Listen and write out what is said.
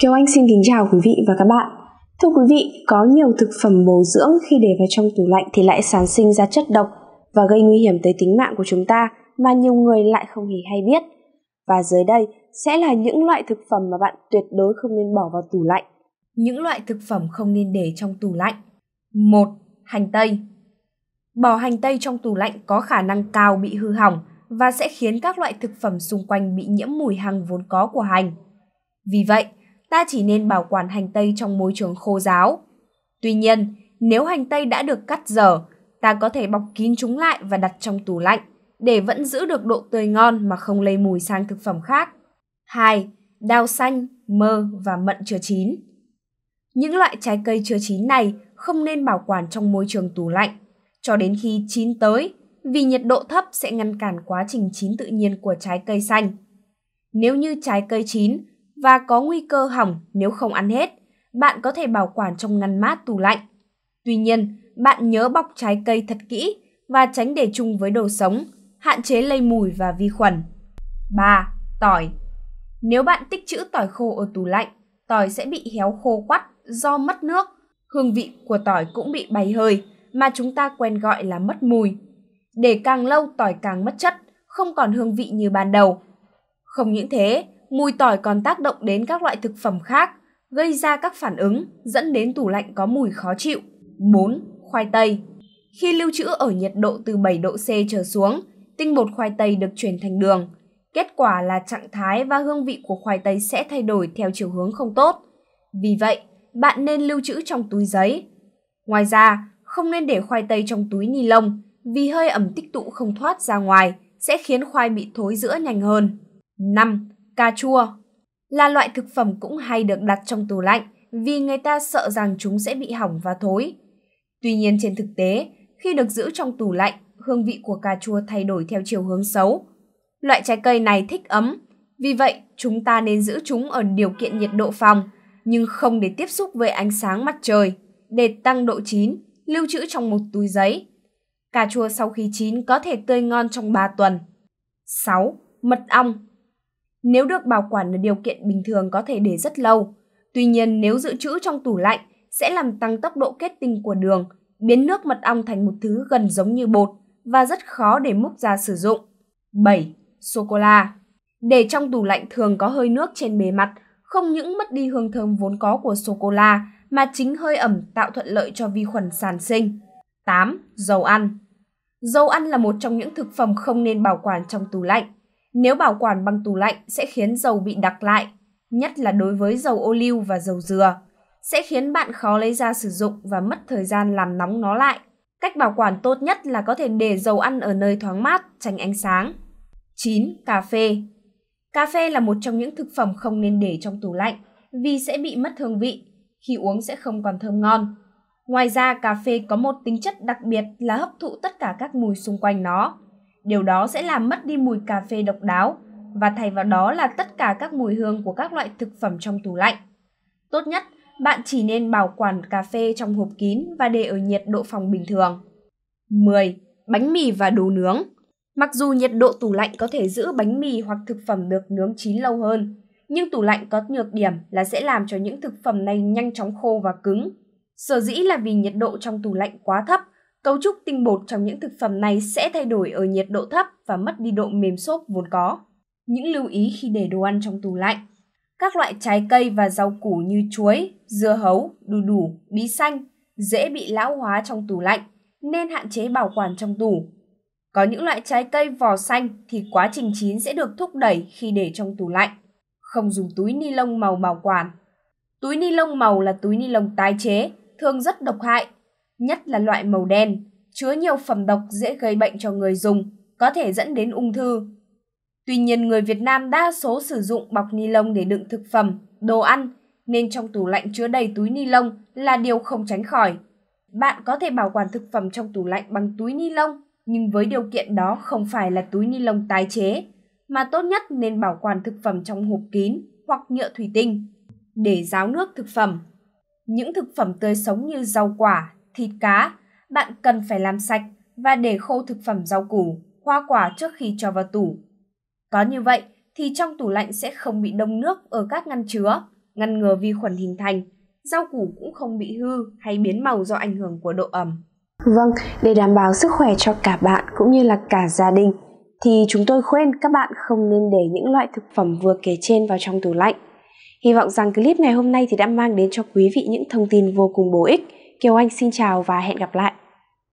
Kiều Anh xin kính chào quý vị và các bạn. Thưa quý vị, có nhiều thực phẩm bổ dưỡng khi để vào trong tủ lạnh thì lại sản sinh ra chất độc và gây nguy hiểm tới tính mạng của chúng ta mà nhiều người lại không hề hay biết. Và dưới đây sẽ là những loại thực phẩm mà bạn tuyệt đối không nên bỏ vào tủ lạnh. Những loại thực phẩm không nên để trong tủ lạnh. 1. Hành tây. Bỏ hành tây trong tủ lạnh có khả năng cao bị hư hỏng và sẽ khiến các loại thực phẩm xung quanh bị nhiễm mùi hăng vốn có của hành. Vì vậy, ta chỉ nên bảo quản hành tây trong môi trường khô ráo. Tuy nhiên, nếu hành tây đã được cắt dở, ta có thể bọc kín chúng lại và đặt trong tủ lạnh để vẫn giữ được độ tươi ngon mà không lây mùi sang thực phẩm khác. 2. Đào xanh, mơ và mận chưa chín. Những loại trái cây chưa chín này không nên bảo quản trong môi trường tủ lạnh cho đến khi chín tới vì nhiệt độ thấp sẽ ngăn cản quá trình chín tự nhiên của trái cây xanh. Nếu như trái cây chín và có nguy cơ hỏng nếu không ăn hết. Bạn có thể bảo quản trong ngăn mát tủ lạnh. Tuy nhiên, bạn nhớ bọc trái cây thật kỹ và tránh để chung với đồ sống, hạn chế lây mùi và vi khuẩn. 3. Tỏi Nếu bạn tích trữ tỏi khô ở tủ lạnh, tỏi sẽ bị héo khô quắt do mất nước. Hương vị của tỏi cũng bị bay hơi, mà chúng ta quen gọi là mất mùi. Để càng lâu tỏi càng mất chất, không còn hương vị như ban đầu. Không những thế, mùi tỏi còn tác động đến các loại thực phẩm khác, gây ra các phản ứng dẫn đến tủ lạnh có mùi khó chịu. 4. Khoai tây Khi lưu trữ ở nhiệt độ từ 7 độ C trở xuống, tinh bột khoai tây được chuyển thành đường. Kết quả là trạng thái và hương vị của khoai tây sẽ thay đổi theo chiều hướng không tốt. Vì vậy, bạn nên lưu trữ trong túi giấy. Ngoài ra, không nên để khoai tây trong túi ni lông vì hơi ẩm tích tụ không thoát ra ngoài sẽ khiến khoai bị thối rữa nhanh hơn. 5. Cà chua là loại thực phẩm cũng hay được đặt trong tủ lạnh vì người ta sợ rằng chúng sẽ bị hỏng và thối. Tuy nhiên trên thực tế, khi được giữ trong tủ lạnh, hương vị của cà chua thay đổi theo chiều hướng xấu. Loại trái cây này thích ấm, vì vậy chúng ta nên giữ chúng ở điều kiện nhiệt độ phòng, nhưng không để tiếp xúc với ánh sáng mặt trời, để tăng độ chín, lưu trữ trong một túi giấy. Cà chua sau khi chín có thể tươi ngon trong 3 tuần. 6. Mật ong nếu được bảo quản ở điều kiện bình thường có thể để rất lâu. Tuy nhiên nếu giữ trữ trong tủ lạnh sẽ làm tăng tốc độ kết tinh của đường, biến nước mật ong thành một thứ gần giống như bột và rất khó để múc ra sử dụng. 7. Sô cô la. Để trong tủ lạnh thường có hơi nước trên bề mặt, không những mất đi hương thơm vốn có của sô cô la mà chính hơi ẩm tạo thuận lợi cho vi khuẩn sản sinh. 8. Dầu ăn. Dầu ăn là một trong những thực phẩm không nên bảo quản trong tủ lạnh. Nếu bảo quản bằng tủ lạnh sẽ khiến dầu bị đặc lại, nhất là đối với dầu ô liu và dầu dừa, sẽ khiến bạn khó lấy ra sử dụng và mất thời gian làm nóng nó lại. Cách bảo quản tốt nhất là có thể để dầu ăn ở nơi thoáng mát, tránh ánh sáng. 9. Cà phê Cà phê là một trong những thực phẩm không nên để trong tủ lạnh vì sẽ bị mất hương vị, khi uống sẽ không còn thơm ngon. Ngoài ra, cà phê có một tính chất đặc biệt là hấp thụ tất cả các mùi xung quanh nó, Điều đó sẽ làm mất đi mùi cà phê độc đáo và thay vào đó là tất cả các mùi hương của các loại thực phẩm trong tủ lạnh. Tốt nhất, bạn chỉ nên bảo quản cà phê trong hộp kín và để ở nhiệt độ phòng bình thường. 10. Bánh mì và đồ nướng Mặc dù nhiệt độ tủ lạnh có thể giữ bánh mì hoặc thực phẩm được nướng chín lâu hơn, nhưng tủ lạnh có nhược điểm là sẽ làm cho những thực phẩm này nhanh chóng khô và cứng. Sở dĩ là vì nhiệt độ trong tủ lạnh quá thấp Cấu trúc tinh bột trong những thực phẩm này sẽ thay đổi ở nhiệt độ thấp và mất đi độ mềm xốp vốn có. Những lưu ý khi để đồ ăn trong tủ lạnh. Các loại trái cây và rau củ như chuối, dưa hấu, đu đủ, bí xanh dễ bị lão hóa trong tủ lạnh nên hạn chế bảo quản trong tủ. Có những loại trái cây vỏ xanh thì quá trình chín sẽ được thúc đẩy khi để trong tủ lạnh. Không dùng túi ni lông màu bảo quản. Túi ni lông màu là túi ni lông tái chế, thường rất độc hại nhất là loại màu đen, chứa nhiều phẩm độc dễ gây bệnh cho người dùng, có thể dẫn đến ung thư. Tuy nhiên, người Việt Nam đa số sử dụng bọc ni lông để đựng thực phẩm, đồ ăn, nên trong tủ lạnh chứa đầy túi ni lông là điều không tránh khỏi. Bạn có thể bảo quản thực phẩm trong tủ lạnh bằng túi ni lông, nhưng với điều kiện đó không phải là túi ni lông tái chế, mà tốt nhất nên bảo quản thực phẩm trong hộp kín hoặc nhựa thủy tinh để ráo nước thực phẩm. Những thực phẩm tươi sống như rau quả, thịt cá, bạn cần phải làm sạch và để khô thực phẩm rau củ, hoa quả trước khi cho vào tủ. Có như vậy thì trong tủ lạnh sẽ không bị đông nước ở các ngăn chứa, ngăn ngừa vi khuẩn hình thành, rau củ cũng không bị hư hay biến màu do ảnh hưởng của độ ẩm. Vâng, để đảm bảo sức khỏe cho cả bạn cũng như là cả gia đình thì chúng tôi khuyên các bạn không nên để những loại thực phẩm vừa kể trên vào trong tủ lạnh. Hy vọng rằng clip ngày hôm nay thì đã mang đến cho quý vị những thông tin vô cùng bổ ích. Kiều Anh xin chào và hẹn gặp lại.